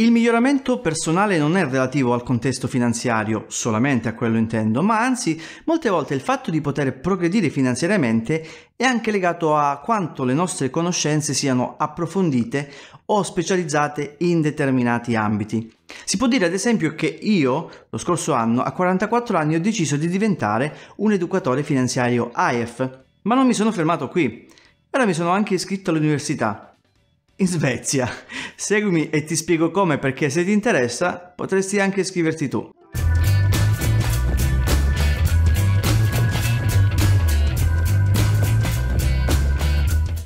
Il miglioramento personale non è relativo al contesto finanziario, solamente a quello intendo, ma anzi molte volte il fatto di poter progredire finanziariamente è anche legato a quanto le nostre conoscenze siano approfondite o specializzate in determinati ambiti. Si può dire ad esempio che io, lo scorso anno, a 44 anni, ho deciso di diventare un educatore finanziario AIF, ma non mi sono fermato qui. Ora mi sono anche iscritto all'università in Svezia. Seguimi e ti spiego come perché se ti interessa potresti anche iscriverti tu.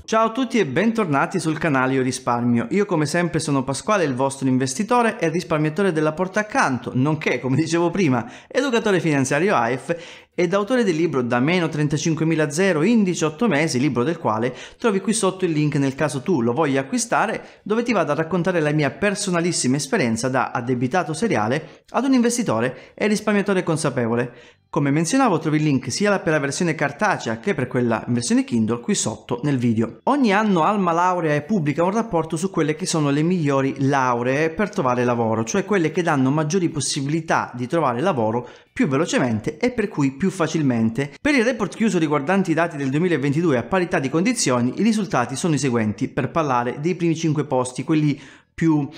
Ciao a tutti e bentornati sul canale Io Risparmio. Io come sempre sono Pasquale, il vostro investitore e risparmiatore della porta accanto, nonché, come dicevo prima, educatore finanziario AIF ed autore del libro Da meno 35.000 in 18 mesi, libro del quale trovi qui sotto il link nel caso tu lo voglia acquistare, dove ti vado a raccontare la mia personalissima esperienza da addebitato seriale ad un investitore e risparmiatore consapevole. Come menzionavo trovi il link sia per la versione cartacea che per quella in versione Kindle qui sotto nel video. Ogni anno Alma Laurea pubblica un rapporto su quelle che sono le migliori lauree per trovare lavoro, cioè quelle che danno maggiori possibilità di trovare lavoro più velocemente e per cui più facilmente. Per il report chiuso riguardanti i dati del 2022 a parità di condizioni, i risultati sono i seguenti per parlare dei primi 5 posti, quelli più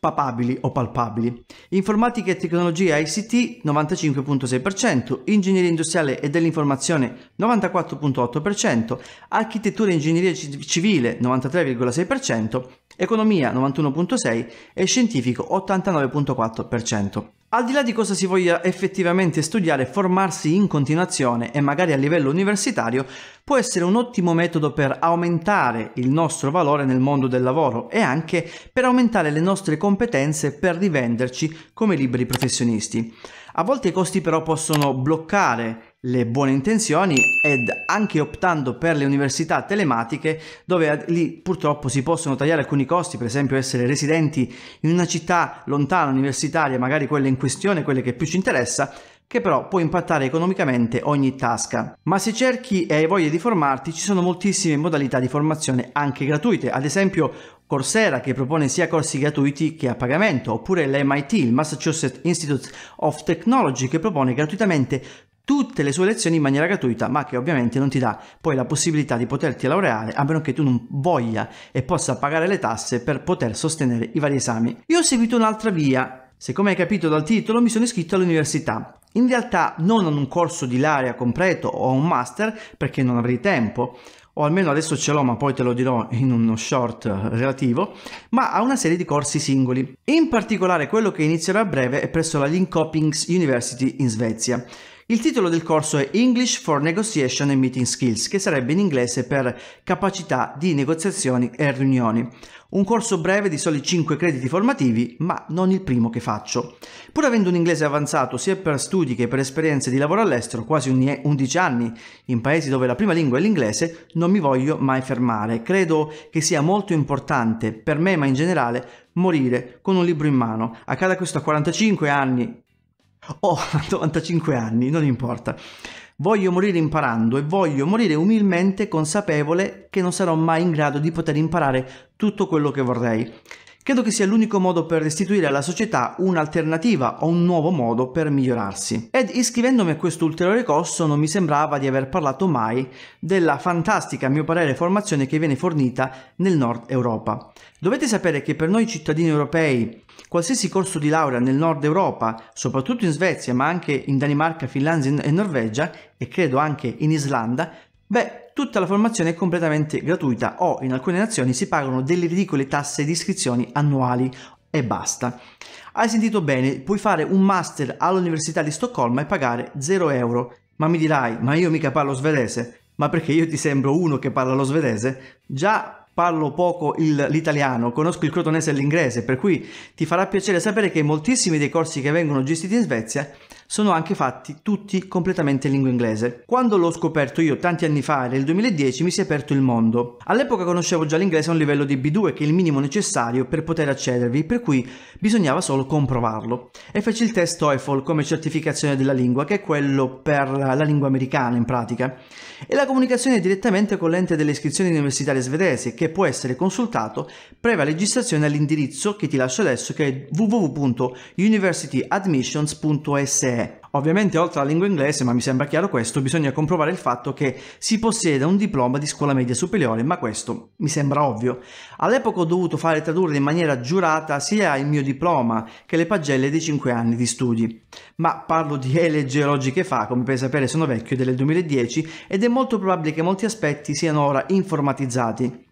papabili o palpabili. Informatica e tecnologia ICT 95.6%, ingegneria industriale e dell'informazione 94.8%, architettura e ingegneria civile 93,6%, economia 91.6% e scientifico 89.4%. Al di là di cosa si voglia effettivamente studiare, formarsi in continuazione e magari a livello universitario può essere un ottimo metodo per aumentare il nostro valore nel mondo del lavoro e anche per aumentare le nostre competenze per rivenderci come liberi professionisti. A volte i costi però possono bloccare le buone intenzioni ed anche optando per le università telematiche dove lì purtroppo si possono tagliare alcuni costi, per esempio essere residenti in una città lontana universitaria, magari quella in questione, quelle che più ci interessa, che però può impattare economicamente ogni tasca. Ma se cerchi e hai voglia di formarti, ci sono moltissime modalità di formazione anche gratuite, ad esempio Coursera che propone sia corsi gratuiti che a pagamento, oppure l'MIT, il Massachusetts Institute of Technology, che propone gratuitamente tutte le sue lezioni in maniera gratuita, ma che ovviamente non ti dà poi la possibilità di poterti laureare a meno che tu non voglia e possa pagare le tasse per poter sostenere i vari esami. Io ho seguito un'altra via. Siccome hai capito dal titolo, mi sono iscritto all'università. In realtà non a un corso di laurea completo o a un master perché non avrei tempo, o almeno adesso ce l'ho ma poi te lo dirò in uno short relativo, ma a una serie di corsi singoli. In particolare quello che inizierò a breve è presso la Linköpings University in Svezia. Il titolo del corso è English for Negotiation and Meeting Skills, che sarebbe in inglese per capacità di negoziazioni e riunioni. Un corso breve di soli 5 crediti formativi, ma non il primo che faccio. Pur avendo un inglese avanzato sia per studi che per esperienze di lavoro all'estero, quasi 11 anni, in paesi dove la prima lingua è l'inglese, non mi voglio mai fermare. Credo che sia molto importante, per me ma in generale, morire con un libro in mano. Accada questo a 45 anni, ho 95 anni, non importa. Voglio morire imparando e voglio morire umilmente consapevole che non sarò mai in grado di poter imparare tutto quello che vorrei. Credo che sia l'unico modo per restituire alla società un'alternativa o un nuovo modo per migliorarsi. Ed iscrivendomi a questo ulteriore corso non mi sembrava di aver parlato mai della fantastica, a mio parere, formazione che viene fornita nel nord Europa. Dovete sapere che per noi cittadini europei qualsiasi corso di laurea nel nord Europa, soprattutto in Svezia ma anche in Danimarca, Finlandia e Norvegia e credo anche in Islanda, beh, Tutta la formazione è completamente gratuita o in alcune nazioni si pagano delle ridicole tasse di iscrizioni annuali e basta. Hai sentito bene, puoi fare un master all'Università di Stoccolma e pagare 0 euro. Ma mi dirai, ma io mica parlo svedese, ma perché io ti sembro uno che parla lo svedese? Già parlo poco l'italiano, conosco il crotonese e l'inglese, per cui ti farà piacere sapere che moltissimi dei corsi che vengono gestiti in Svezia sono anche fatti tutti completamente in lingua inglese. Quando l'ho scoperto io tanti anni fa, nel 2010, mi si è aperto il mondo. All'epoca conoscevo già l'inglese a un livello di B2 che è il minimo necessario per poter accedervi, per cui bisognava solo comprovarlo. E feci il test TOEFL come certificazione della lingua, che è quello per la lingua americana in pratica. E la comunicazione è direttamente con l'ente delle iscrizioni universitarie svedese, che può essere consultato previa registrazione all'indirizzo che ti lascio adesso che è www.universityadmissions.se è. Ovviamente oltre alla lingua inglese, ma mi sembra chiaro questo, bisogna comprovare il fatto che si possieda un diploma di scuola media superiore, ma questo mi sembra ovvio. All'epoca ho dovuto fare tradurre in maniera giurata sia il mio diploma che le pagelle dei 5 anni di studi. Ma parlo di ele geologiche fa, come per sapere sono vecchio, del 2010 ed è molto probabile che molti aspetti siano ora informatizzati.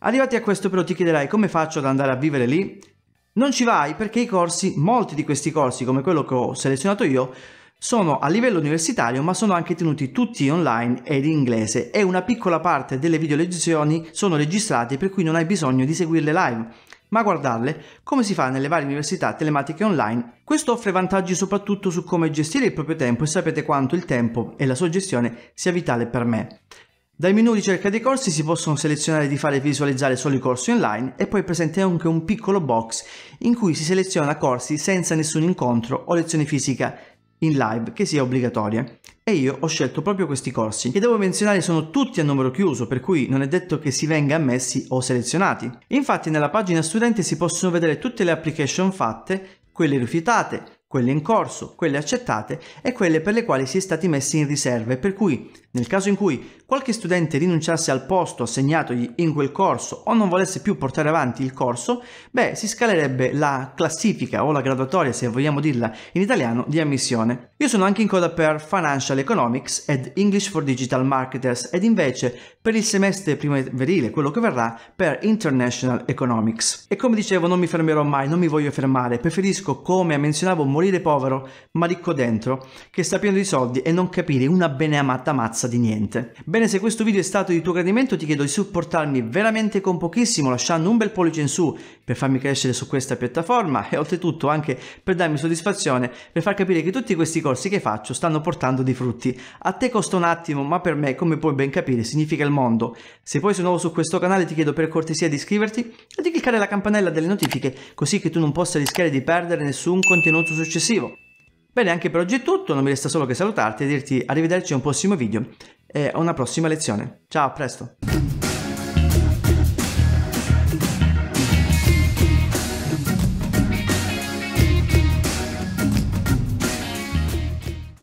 Arrivati a questo però ti chiederai come faccio ad andare a vivere lì? Non ci vai perché i corsi, molti di questi corsi come quello che ho selezionato io, sono a livello universitario ma sono anche tenuti tutti online ed in inglese e una piccola parte delle video lezioni sono registrate per cui non hai bisogno di seguirle live ma guardarle come si fa nelle varie università telematiche online. Questo offre vantaggi soprattutto su come gestire il proprio tempo e sapete quanto il tempo e la sua gestione sia vitale per me. Dai menu ricerca dei corsi si possono selezionare di fare visualizzare solo i corsi online e poi è presente anche un piccolo box in cui si seleziona corsi senza nessun incontro o lezione fisica in live che sia obbligatoria. E io ho scelto proprio questi corsi, che devo menzionare sono tutti a numero chiuso, per cui non è detto che si venga ammessi o selezionati. Infatti nella pagina studente si possono vedere tutte le application fatte, quelle rifiutate, quelle in corso, quelle accettate e quelle per le quali si è stati messi in riserva e per cui nel caso in cui qualche studente rinunciasse al posto assegnatogli in quel corso o non volesse più portare avanti il corso, beh, si scalerebbe la classifica o la graduatoria, se vogliamo dirla in italiano, di ammissione. Io sono anche in coda per Financial Economics ed English for Digital Marketers ed invece per il semestre primaverile, quello che verrà, per International Economics. E come dicevo, non mi fermerò mai, non mi voglio fermare, preferisco, come menzionavo, morire povero ma ricco dentro, che sta pieno di soldi e non capire una beneamata mazza ammazza di niente. Bene, se questo video è stato di tuo gradimento ti chiedo di supportarmi veramente con pochissimo lasciando un bel pollice in su per farmi crescere su questa piattaforma e oltretutto anche per darmi soddisfazione per far capire che tutti questi corsi che faccio stanno portando dei frutti. A te costa un attimo ma per me come puoi ben capire significa il mondo. Se poi sei nuovo su questo canale ti chiedo per cortesia di iscriverti e di cliccare la campanella delle notifiche così che tu non possa rischiare di perdere nessun contenuto successivo. Bene, anche per oggi è tutto, non mi resta solo che salutarti e dirti arrivederci a un prossimo video e a una prossima lezione. Ciao, a presto!